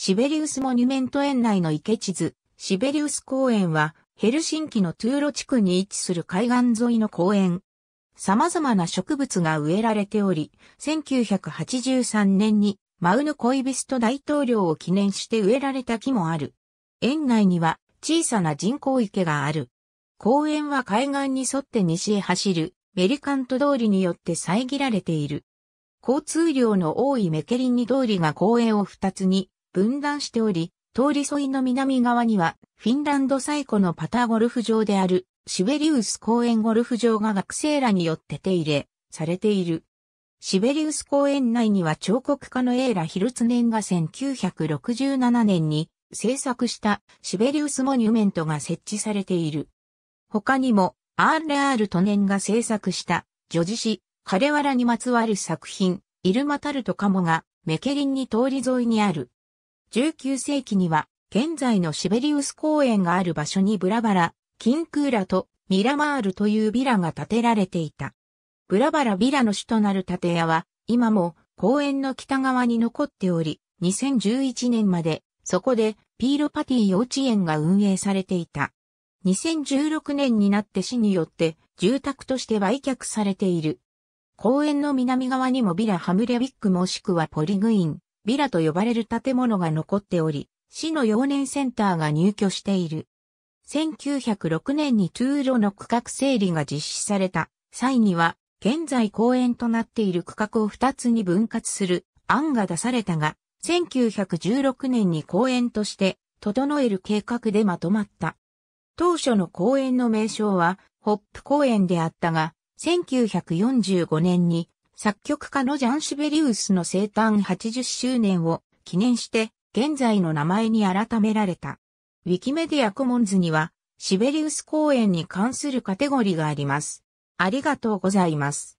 シベリウスモニュメント園内の池地図、シベリウス公園は、ヘルシンキのトゥーロ地区に位置する海岸沿いの公園。様々な植物が植えられており、1983年にマウヌ・コイビスト大統領を記念して植えられた木もある。園内には小さな人工池がある。公園は海岸に沿って西へ走るメリカント通りによって遮られている。交通量の多いメケリンニ通りが公園を二つに分断しており、通り沿いの南側には、フィンランド最古のパターゴルフ場である、シベリウス公園ゴルフ場が学生らによって手入れ、されている。シベリウス公園内には彫刻家のエーラ・ヒルツネンが1967年に制作したシベリウスモニュメントが設置されている。他にも、アアーレ・ール・トネンが制作した女子誌、カレワラにまつわる作品、イルマタルトカモがメケリンに通り沿いにある。19世紀には、現在のシベリウス公園がある場所にブラバラ、キンクーラとミラマールというビラが建てられていた。ブラバラビラの主となる建屋は、今も公園の北側に残っており、2011年まで、そこでピールパティ幼稚園が運営されていた。2016年になって市によって住宅として売却されている。公園の南側にもビラハムレビックもしくはポリグイン、ビラと呼ばれる建物が残っており、市の幼年センターが入居している。1906年に通路の区画整理が実施された際には、現在公園となっている区画を2つに分割する案が出されたが、1916年に公園として整える計画でまとまった。当初の公園の名称はホップ公園であったが、1945年に作曲家のジャン・シベリウスの生誕80周年を記念して現在の名前に改められた。ウィキメディアコモンズにはシベリウス公演に関するカテゴリーがあります。ありがとうございます。